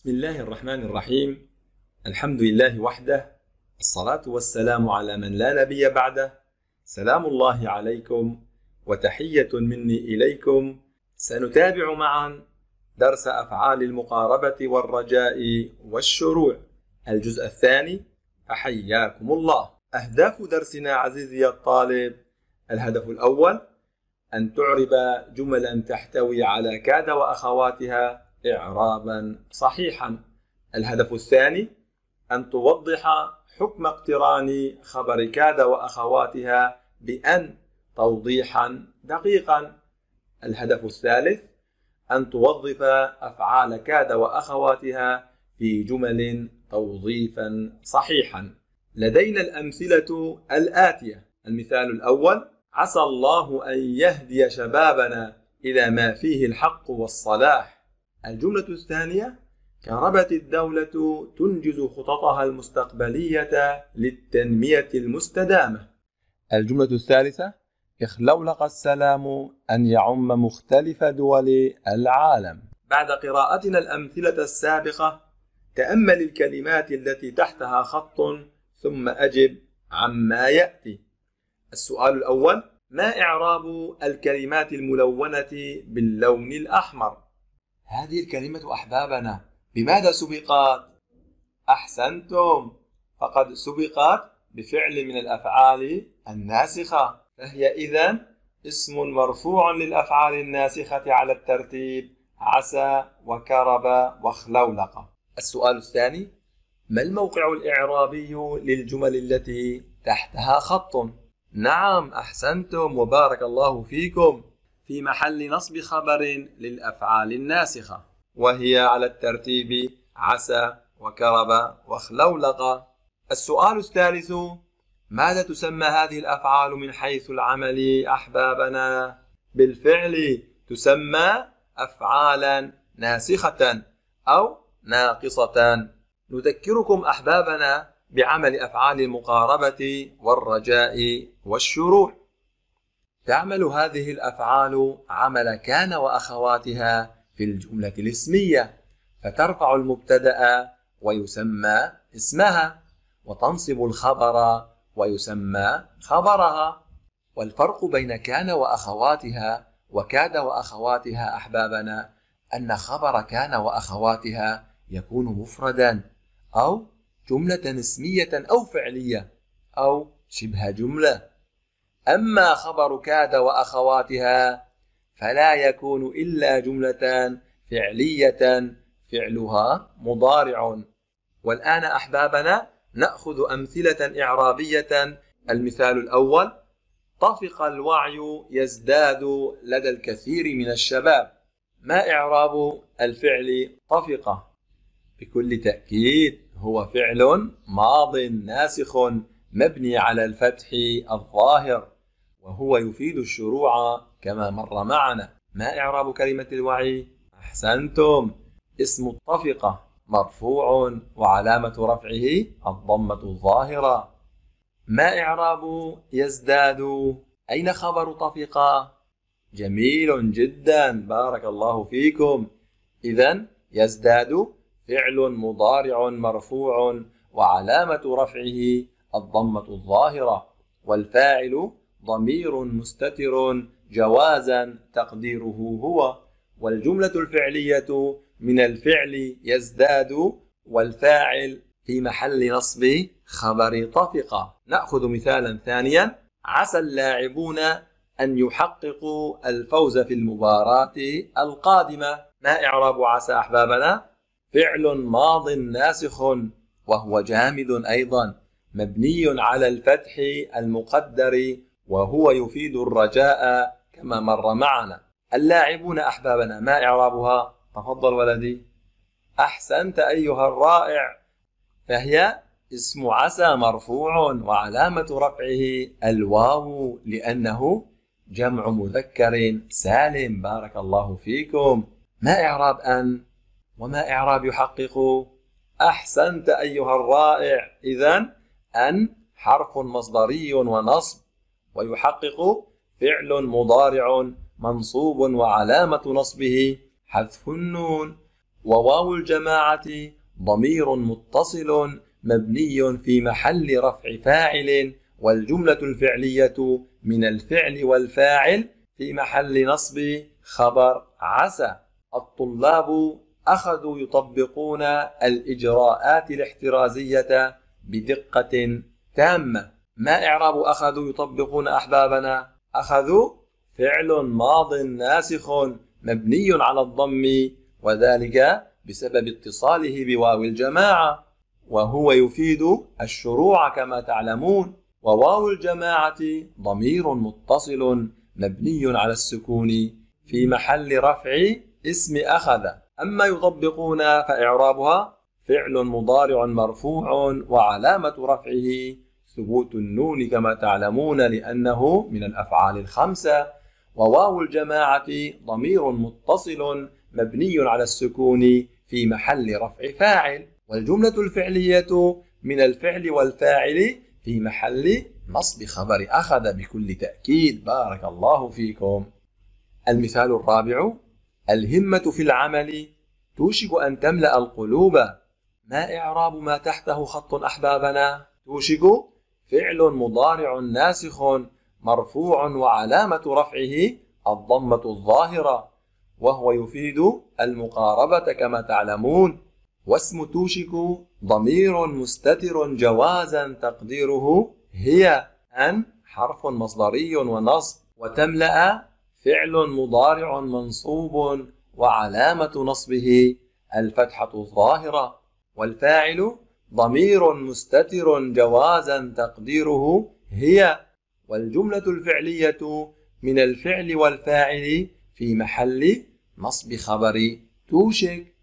بسم الله الرحمن الرحيم الحمد لله وحده الصلاة والسلام على من لا نبي بعده سلام الله عليكم وتحية مني إليكم سنتابع معا درس أفعال المقاربة والرجاء والشروع الجزء الثاني أحياكم الله أهداف درسنا عزيزي الطالب الهدف الأول أن تعرب جملا تحتوي على كاد وأخواتها إعرابا صحيحا الهدف الثاني أن توضح حكم اقتران خبر كاد وأخواتها بأن توضيحا دقيقا الهدف الثالث أن توظف أفعال كاد وأخواتها في جمل توظيفا صحيحا لدينا الأمثلة الآتية المثال الأول عسى الله أن يهدي شبابنا إلى ما فيه الحق والصلاح الجملة الثانية كربت الدولة تنجز خططها المستقبلية للتنمية المستدامة. الجملة الثالثة: اخلولق السلام أن يعم مختلف دول العالم. بعد قراءتنا الأمثلة السابقة، تأمل الكلمات التي تحتها خط ثم أجب عما يأتي. السؤال الأول: ما إعراب الكلمات الملونة باللون الأحمر؟ هذه الكلمة أحبابنا بماذا سبقت؟ أحسنتم فقد سبقت بفعل من الأفعال الناسخة فهي إذا اسم مرفوع للأفعال الناسخة على الترتيب عسى وكرب وخلولق السؤال الثاني ما الموقع الإعرابي للجمل التي تحتها خط؟ نعم أحسنتم وبارك الله فيكم في محل نصب خبر للأفعال الناسخة وهي على الترتيب عسى وكرب وخلولق السؤال الثالث ماذا تسمى هذه الأفعال من حيث العمل أحبابنا؟ بالفعل تسمى أفعالا ناسخة أو ناقصة نذكركم أحبابنا بعمل أفعال المقاربة والرجاء والشروح تعمل هذه الأفعال عمل كان وأخواتها في الجملة الاسمية فترفع المبتدأ ويسمى اسمها وتنصب الخبر ويسمى خبرها والفرق بين كان وأخواتها وكاد وأخواتها أحبابنا أن خبر كان وأخواتها يكون مفردا أو جملة اسمية أو فعلية أو شبه جملة أما خبر كاد وأخواتها فلا يكون إلا جملة فعلية فعلها مضارع والآن أحبابنا نأخذ أمثلة إعرابية المثال الأول طفق الوعي يزداد لدى الكثير من الشباب ما إعراب الفعل طفق بكل تأكيد هو فعل ماض ناسخ مبني على الفتح الظاهر وهو يفيد الشروع كما مر معنا ما إعراب كلمة الوعي؟ أحسنتم اسم الطفقة مرفوع وعلامة رفعه الضمة الظاهرة ما إعراب يزداد؟ أين خبر طفقة؟ جميل جدا بارك الله فيكم إذا يزداد فعل مضارع مرفوع وعلامة رفعه الضمة الظاهرة والفاعل ضمير مستتر جوازا تقديره هو والجملة الفعلية من الفعل يزداد والفاعل في محل نصب خبر طفق نأخذ مثالا ثانيا عسى اللاعبون أن يحققوا الفوز في المباراة القادمة ما إعراب عسى أحبابنا؟ فعل ماض ناسخ وهو جامد أيضا مبني على الفتح المقدر وهو يفيد الرجاء كما مر معنا اللاعبون أحبابنا ما إعرابها تفضل ولدي أحسنت أيها الرائع فهي اسم عسى مرفوع وعلامة رفعه الواو لأنه جمع مذكر سالم بارك الله فيكم ما إعراب أن وما إعراب يحقق أحسنت أيها الرائع إذا أن حرف مصدري ونصب ويحقق فعل مضارع منصوب وعلامة نصبه حذف النون وواو الجماعة ضمير متصل مبني في محل رفع فاعل والجملة الفعلية من الفعل والفاعل في محل نصب خبر عسى الطلاب أخذوا يطبقون الإجراءات الاحترازية بدقة تامة ما إعراب أخذوا يطبقون أحبابنا أخذوا فعل ماض ناسخ مبني على الضم وذلك بسبب اتصاله بواو الجماعة وهو يفيد الشروع كما تعلمون وواو الجماعة ضمير متصل مبني على السكون في محل رفع اسم أخذ أما يطبقون فإعرابها فعل مضارع مرفوع وعلامة رفعه ثبوت النون كما تعلمون لأنه من الأفعال الخمسة وواو الجماعة ضمير متصل مبني على السكون في محل رفع فاعل والجملة الفعلية من الفعل والفاعل في محل نصب خبر أخذ بكل تأكيد بارك الله فيكم المثال الرابع الهمة في العمل توشك أن تملأ القلوب ما إعراب ما تحته خط أحبابنا توشك فعل مضارع ناسخ مرفوع وعلامة رفعه الضمة الظاهرة وهو يفيد المقاربة كما تعلمون واسم توشك ضمير مستتر جوازا تقديره هي أن حرف مصدري ونصب وتملأ فعل مضارع منصوب وعلامة نصبه الفتحة الظاهرة والفاعل ضمير مستتر جوازا تقديره هي والجملة الفعلية من الفعل والفاعل في محل نصب خبر توشك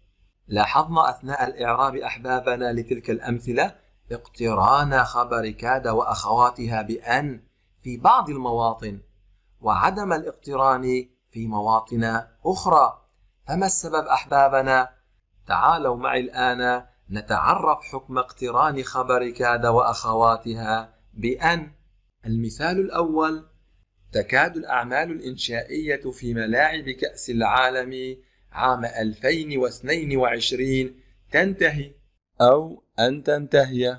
لاحظنا أثناء الإعراب أحبابنا لتلك الأمثلة اقتران خبر كاد وأخواتها بأن في بعض المواطن وعدم الاقتران في مواطن أخرى فما السبب أحبابنا؟ تعالوا معي الآن نتعرف حكم اقتران خبر كاد وأخواتها بأن المثال الأول تكاد الأعمال الإنشائية في ملاعب كأس العالم عام 2022 تنتهي أو أن تنتهي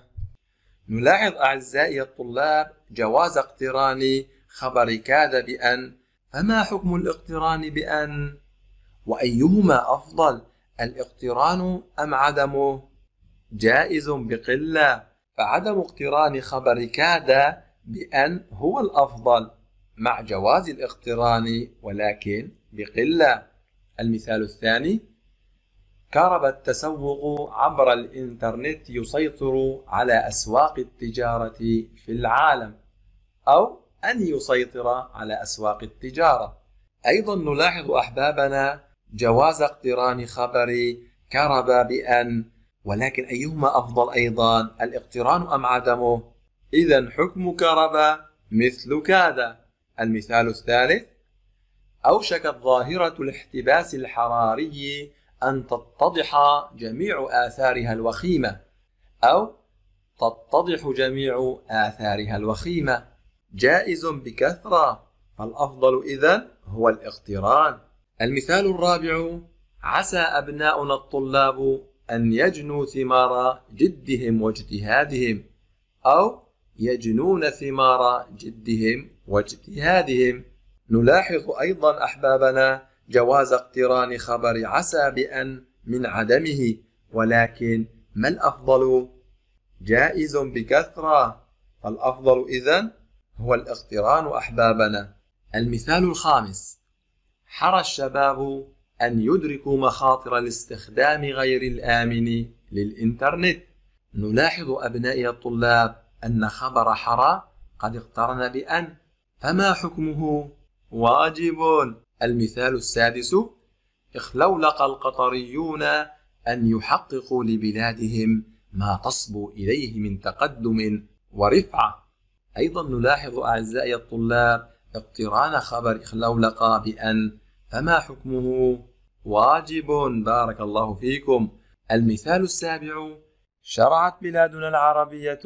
نلاحظ أعزائي الطلاب جواز اقتران خبر كاد بأن فما حكم الاقتران بأن وأيهما أفضل الاقتران أم عدمه جائز بقلة فعدم اقتران خبر كاد بأن هو الأفضل مع جواز الاقتران ولكن بقلة المثال الثاني كرب التسوق عبر الإنترنت يسيطر على أسواق التجارة في العالم أو أن يسيطر على أسواق التجارة أيضا نلاحظ أحبابنا جواز اقتران خبر كرب بأن ولكن أيهما أفضل أيضا الاقتران أم عدمه إذا حكم كربا مثل كاد المثال الثالث أوشكت ظاهرة الاحتباس الحراري أن تتضح جميع آثارها الوخيمة أو تتضح جميع آثارها الوخيمة جائز بكثرة فالأفضل إذا هو الاقتران المثال الرابع عسى أبناؤنا الطلاب أن يجنوا ثمار جدهم واجتهادهم أو يجنون ثمار جدهم واجتهادهم نلاحظ أيضا أحبابنا جواز اقتران خبر عسى بأن من عدمه ولكن ما الأفضل؟ جائز بكثرة فالأفضل إذن هو الاقتران أحبابنا المثال الخامس حرى الشباب أن يدركوا مخاطر الاستخدام غير الآمن للإنترنت نلاحظ أبنائي الطلاب أن خبر حرى قد اقترن بأن فما حكمه واجب المثال السادس اخلولق القطريون أن يحققوا لبلادهم ما تصبو إليه من تقدم ورفعة أيضا نلاحظ أعزائي الطلاب اقتران خبر اخلولق بأن فما حكمه واجب بارك الله فيكم المثال السابع شرعت بلادنا العربية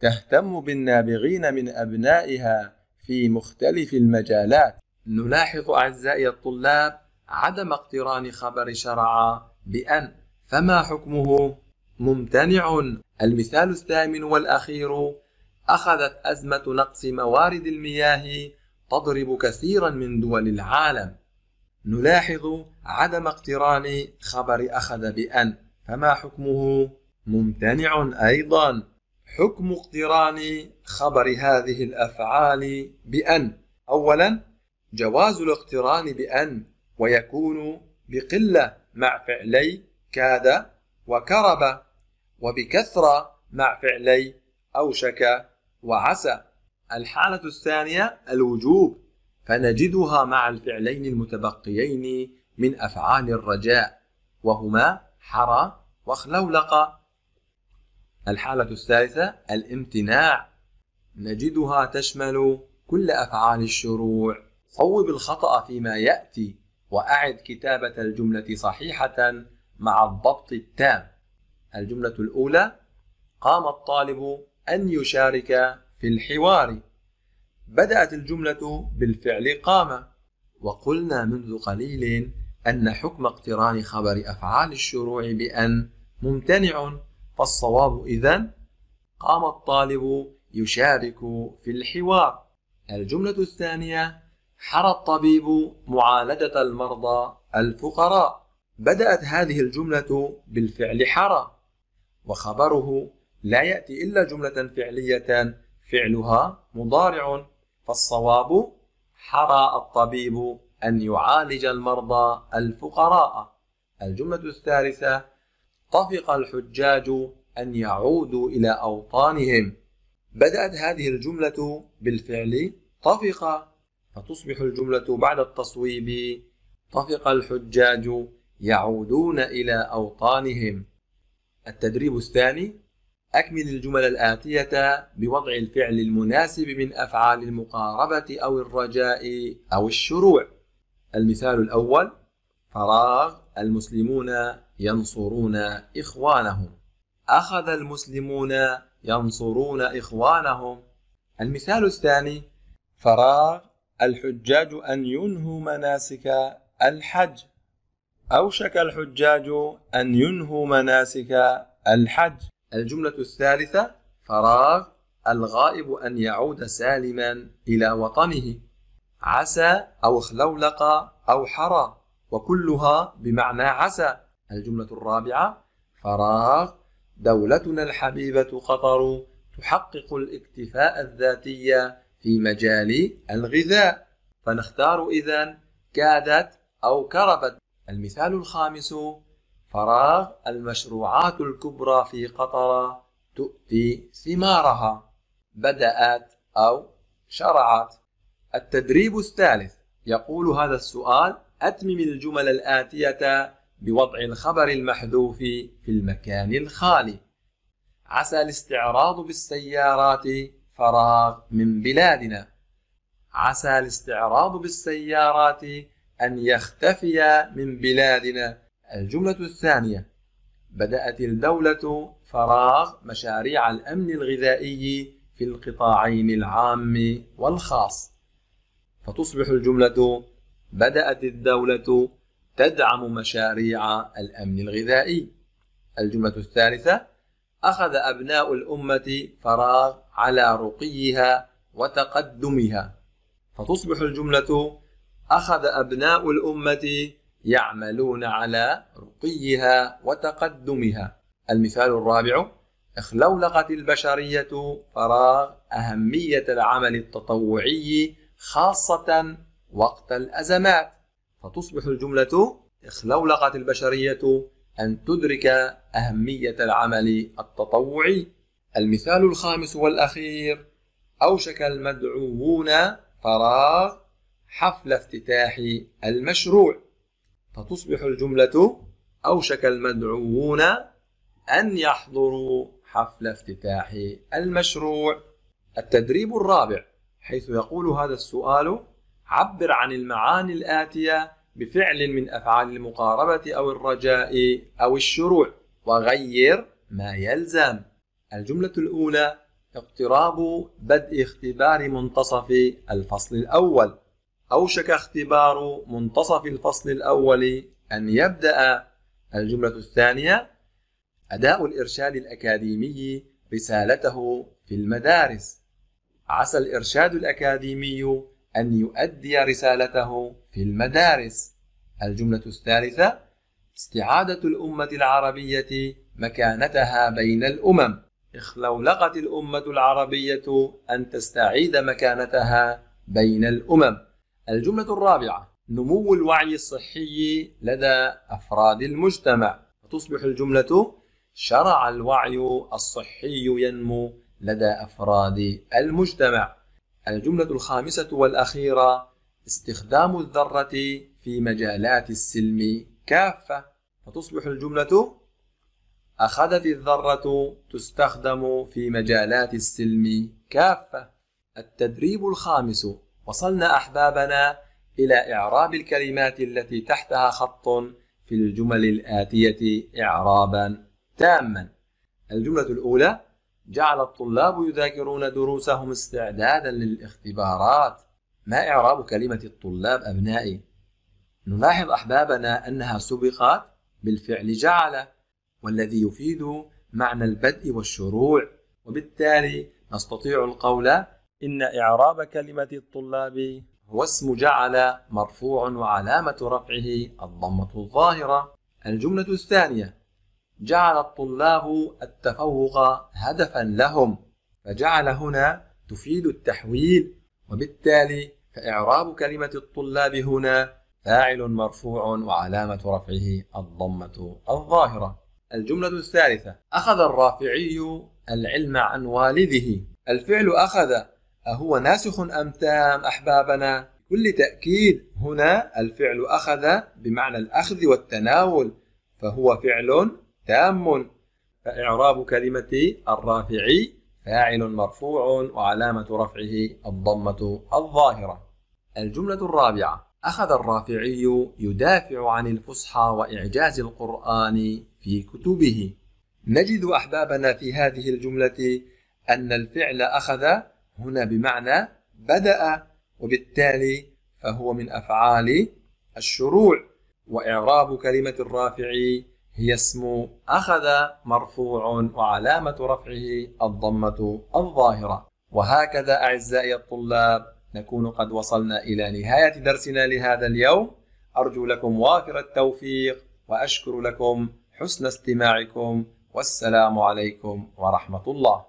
تهتم بالنابغين من أبنائها في مختلف المجالات نلاحظ أعزائي الطلاب عدم اقتران خبر شرع بأن فما حكمه ممتنع المثال الثامن والأخير أخذت أزمة نقص موارد المياه تضرب كثيرا من دول العالم نلاحظ عدم اقتران خبر أخذ بأن فما حكمه؟ ممتنع أيضا حكم اقتران خبر هذه الأفعال بأن أولا جواز الاقتران بأن ويكون بقلة مع فعلي كاد وكرب وبكثرة مع فعلي أوشك وعسى الحالة الثانية الوجوب فنجدها مع الفعلين المتبقيين من أفعال الرجاء وهما حرى وخلولق الحالة الثالثة الامتناع نجدها تشمل كل أفعال الشروع صوب الخطأ فيما يأتي وأعد كتابة الجملة صحيحة مع الضبط التام الجملة الأولى قام الطالب أن يشارك في الحوار بدأت الجملة بالفعل قام وقلنا منذ قليل أن حكم اقتران خبر أفعال الشروع بأن ممتنع فالصواب إذا قام الطالب يشارك في الحوار الجملة الثانية حرى الطبيب معالجة المرضى الفقراء بدأت هذه الجملة بالفعل حرى وخبره لا يأتي إلا جملة فعلية فعلها مضارع فالصواب حرى الطبيب أن يعالج المرضى الفقراء الجملة الثالثة طفق الحجاج أن يعودوا إلى أوطانهم بدأت هذه الجملة بالفعل طفق فتصبح الجملة بعد التصويب طفق الحجاج يعودون إلى أوطانهم التدريب الثاني أكمل الجمل الآتية بوضع الفعل المناسب من أفعال المقاربة أو الرجاء أو الشروع. المثال الأول: فراغ المسلمون ينصرون إخوانهم. أخذ المسلمون ينصرون إخوانهم. المثال الثاني: فراغ الحجاج أن ينهوا مناسك الحج. أوشك الحجاج أن ينهوا مناسك الحج. الجملة الثالثة فراغ الغائب أن يعود سالما إلى وطنه عسى أو خلولق أو حرى وكلها بمعنى عسى الجملة الرابعة فراغ دولتنا الحبيبة قطر تحقق الاكتفاء الذاتي في مجال الغذاء فنختار إذا كادت أو كربت المثال الخامس فراغ المشروعات الكبرى في قطر تؤتي ثمارها بدأت أو شرعت التدريب الثالث يقول هذا السؤال أتمم الجمل الآتية بوضع الخبر المحذوف في المكان الخالي عسى الاستعراض بالسيارات فراغ من بلادنا عسى الاستعراض بالسيارات أن يختفي من بلادنا الجملة الثانية بدأت الدولة فراغ مشاريع الأمن الغذائي في القطاعين العام والخاص فتصبح الجملة بدأت الدولة تدعم مشاريع الأمن الغذائي الجملة الثالثة أخذ أبناء الأمة فراغ على رقيها وتقدمها فتصبح الجملة أخذ أبناء الأمة يعملون على رقيها وتقدمها المثال الرابع اخلولقت البشرية فراغ أهمية العمل التطوعي خاصة وقت الأزمات فتصبح الجملة اخلولقت البشرية أن تدرك أهمية العمل التطوعي المثال الخامس والأخير أوشك المدعوون فراغ حفل افتتاح المشروع فتصبح الجملة أوشك المدعوون أن يحضروا حفل افتتاح المشروع. التدريب الرابع حيث يقول هذا السؤال عبر عن المعاني الآتية بفعل من أفعال المقاربة أو الرجاء أو الشروع وغير ما يلزم. الجملة الأولى اقتراب بدء اختبار منتصف الفصل الأول أوشك اختبار منتصف الفصل الأول أن يبدأ الجملة الثانية أداء الإرشاد الأكاديمي رسالته في المدارس عسى الإرشاد الأكاديمي أن يؤدي رسالته في المدارس الجملة الثالثة استعادة الأمة العربية مكانتها بين الأمم اخلولقت الأمة العربية أن تستعيد مكانتها بين الأمم الجملة الرابعة نمو الوعي الصحي لدى أفراد المجتمع تصبح الجملة شرع الوعي الصحي ينمو لدى أفراد المجتمع الجملة الخامسة والأخيرة استخدام الذرة في مجالات السلم كافة فتصبح الجملة أخذت الذرة تستخدم في مجالات السلم كافة التدريب الخامس وصلنا أحبابنا إلى إعراب الكلمات التي تحتها خط في الجمل الآتية إعرابا تاما الجملة الأولى جعل الطلاب يذاكرون دروسهم استعدادا للاختبارات ما إعراب كلمة الطلاب أبنائي؟ نلاحظ أحبابنا أنها سبقت بالفعل جعل والذي يفيد معنى البدء والشروع وبالتالي نستطيع القول إن إعراب كلمة الطلاب واسم جعل مرفوع وعلامة رفعه الضمة الظاهرة الجملة الثانية جعل الطلاب التفوق هدفا لهم فجعل هنا تفيد التحويل وبالتالي فإعراب كلمة الطلاب هنا فاعل مرفوع وعلامة رفعه الضمة الظاهرة الجملة الثالثة أخذ الرافعي العلم عن والده الفعل أخذ أهو ناسخ أم تام أحبابنا؟ كل تأكيد هنا الفعل أخذ بمعنى الأخذ والتناول فهو فعل تام فإعراب كلمة الرافعي فاعل مرفوع وعلامة رفعه الضمة الظاهرة الجملة الرابعة أخذ الرافعي يدافع عن الفصحى وإعجاز القرآن في كتبه نجد أحبابنا في هذه الجملة أن الفعل أخذ هنا بمعنى بدأ وبالتالي فهو من أفعال الشروع وإعراب كلمة الرافع هي اسم أخذ مرفوع وعلامة رفعه الضمة الظاهرة وهكذا أعزائي الطلاب نكون قد وصلنا إلى نهاية درسنا لهذا اليوم أرجو لكم وافر التوفيق وأشكر لكم حسن استماعكم والسلام عليكم ورحمة الله